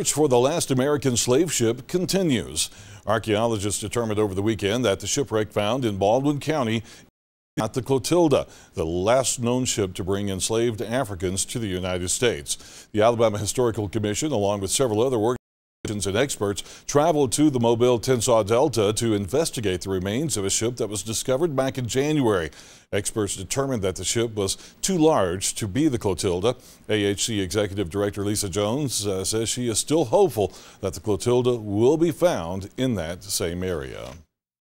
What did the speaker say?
search for the last American slave ship continues. Archaeologists determined over the weekend that the shipwreck found in Baldwin County not the Clotilda, the last known ship to bring enslaved Africans to the United States. The Alabama Historical Commission, along with several other organizations, and experts traveled to the Mobile Tensaw Delta to investigate the remains of a ship that was discovered back in January. Experts determined that the ship was too large to be the Clotilda. AHC Executive Director Lisa Jones uh, says she is still hopeful that the Clotilda will be found in that same area.